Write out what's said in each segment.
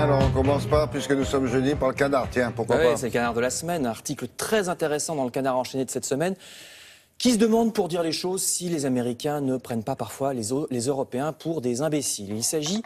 Alors, on commence pas, puisque nous sommes jeudi, par le canard. Tiens, pourquoi pas bah pas C'est le canard de la semaine. Un article très intéressant dans le canard enchaîné de cette semaine qui se demande pour dire les choses si les Américains ne prennent pas parfois les, les Européens pour des imbéciles. Il s'agit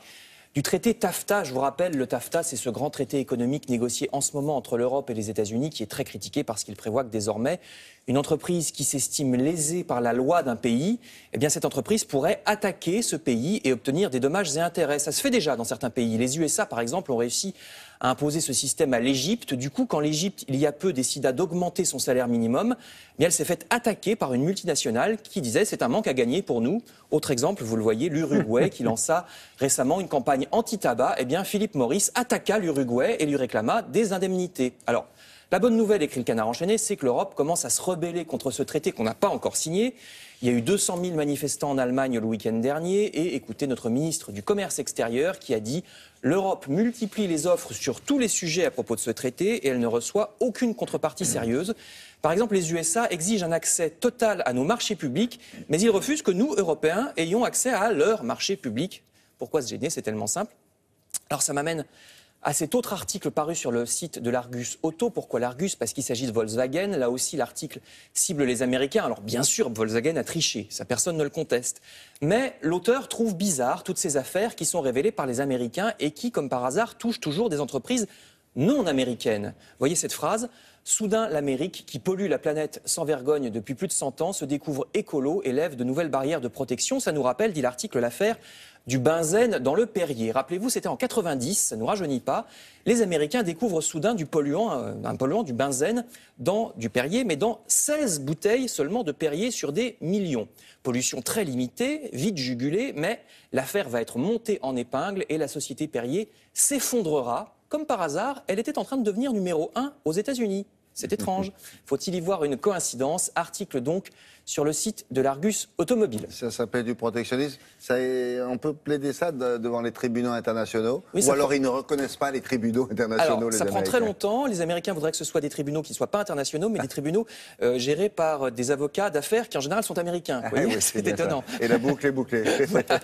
du traité TAFTA. Je vous rappelle, le TAFTA, c'est ce grand traité économique négocié en ce moment entre l'Europe et les États-Unis qui est très critiqué parce qu'il prévoit que désormais, une entreprise qui s'estime lésée par la loi d'un pays, eh bien cette entreprise pourrait attaquer ce pays et obtenir des dommages et intérêts. Ça se fait déjà dans certains pays. Les USA, par exemple, ont réussi a imposé ce système à l'Égypte. Du coup, quand l'Égypte, il y a peu, décida d'augmenter son salaire minimum, mais eh elle s'est faite attaquer par une multinationale qui disait c'est un manque à gagner pour nous. Autre exemple, vous le voyez, l'Uruguay qui lança récemment une campagne anti-tabac. Eh bien, Philippe Maurice attaqua l'Uruguay et lui réclama des indemnités. Alors, la bonne nouvelle, écrit le canard enchaîné, c'est que l'Europe commence à se rebeller contre ce traité qu'on n'a pas encore signé. Il y a eu 200 000 manifestants en Allemagne le week-end dernier et écoutez notre ministre du Commerce extérieur qui a dit L'Europe multiplie les offres sur tous les sujets à propos de ce traité et elle ne reçoit aucune contrepartie sérieuse. Par exemple, les USA exigent un accès total à nos marchés publics, mais ils refusent que nous, Européens, ayons accès à leurs marchés publics. Pourquoi se gêner C'est tellement simple. Alors ça m'amène à cet autre article paru sur le site de l'Argus Auto. Pourquoi l'Argus Parce qu'il s'agit de Volkswagen. Là aussi, l'article cible les Américains. Alors bien sûr, Volkswagen a triché, ça personne ne le conteste. Mais l'auteur trouve bizarre toutes ces affaires qui sont révélées par les Américains et qui, comme par hasard, touchent toujours des entreprises non américaines. Voyez cette phrase Soudain, l'Amérique, qui pollue la planète sans vergogne depuis plus de 100 ans, se découvre écolo et lève de nouvelles barrières de protection. Ça nous rappelle, dit l'article, l'affaire du benzène dans le Perrier. Rappelez-vous, c'était en 90, ça ne nous rajeunit pas. Les Américains découvrent soudain du polluant, euh, un polluant du benzène dans du Perrier, mais dans 16 bouteilles seulement de Perrier sur des millions. Pollution très limitée, vite jugulée, mais l'affaire va être montée en épingle et la société Perrier s'effondrera. Comme par hasard, elle était en train de devenir numéro un aux États-Unis. C'est étrange. Faut-il y voir une coïncidence Article donc sur le site de l'Argus Automobile. Ça s'appelle du protectionnisme. Ça on peut plaider ça devant les tribunaux internationaux. Ou alors ils ne reconnaissent pas les tribunaux internationaux. Alors, ça prend très longtemps. Les Américains voudraient que ce soit des tribunaux qui ne soient pas internationaux, mais des ah. tribunaux euh, gérés par euh, des avocats d'affaires qui en général sont américains. Ah c'est étonnant. Et la boucle est bouclée. C'est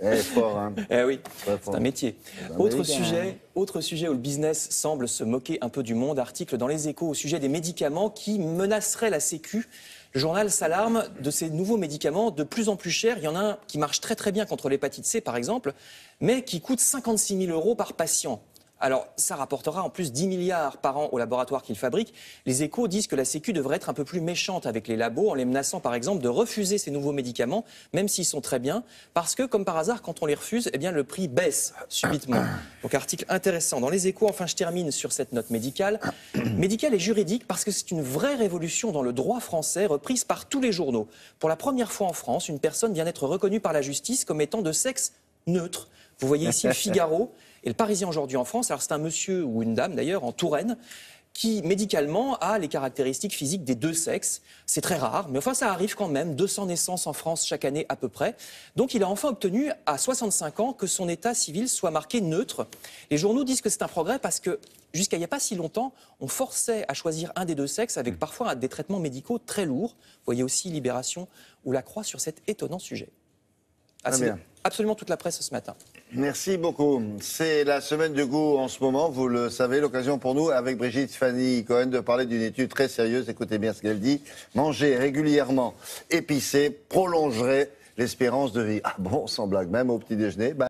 eh, fort, hein. Eh oui, c'est un métier. Eh ben autre sujet, autre sujet où le business semble se moquer un peu du monde. Article dans les échos au des médicaments qui menaceraient la Sécu. Le journal s'alarme de ces nouveaux médicaments de plus en plus chers. Il y en a un qui marche très très bien contre l'hépatite C par exemple, mais qui coûte 56 000 euros par patient. Alors, ça rapportera en plus 10 milliards par an aux laboratoires qu'ils fabriquent. Les échos disent que la Sécu devrait être un peu plus méchante avec les labos en les menaçant, par exemple, de refuser ces nouveaux médicaments, même s'ils sont très bien, parce que, comme par hasard, quand on les refuse, eh bien, le prix baisse subitement. Donc, article intéressant dans les échos. Enfin, je termine sur cette note médicale. médicale et juridique, parce que c'est une vraie révolution dans le droit français, reprise par tous les journaux. Pour la première fois en France, une personne vient d'être reconnue par la justice comme étant de sexe neutre. Vous voyez ici le Figaro Et le Parisien aujourd'hui en France, alors c'est un monsieur ou une dame d'ailleurs, en Touraine, qui médicalement a les caractéristiques physiques des deux sexes. C'est très rare, mais enfin ça arrive quand même, 200 naissances en France chaque année à peu près. Donc il a enfin obtenu à 65 ans que son état civil soit marqué neutre. Les journaux disent que c'est un progrès parce que jusqu'à il n'y a pas si longtemps, on forçait à choisir un des deux sexes avec mmh. parfois des traitements médicaux très lourds. Vous voyez aussi Libération ou La Croix sur cet étonnant sujet. Ah, absolument toute la presse ce matin. Merci beaucoup. C'est la semaine du goût en ce moment, vous le savez, l'occasion pour nous, avec Brigitte Fanny Cohen, de parler d'une étude très sérieuse. Écoutez bien ce qu'elle dit. Manger régulièrement épicé prolongerait l'espérance de vie. Ah bon, sans blague, même au petit déjeuner. Bah,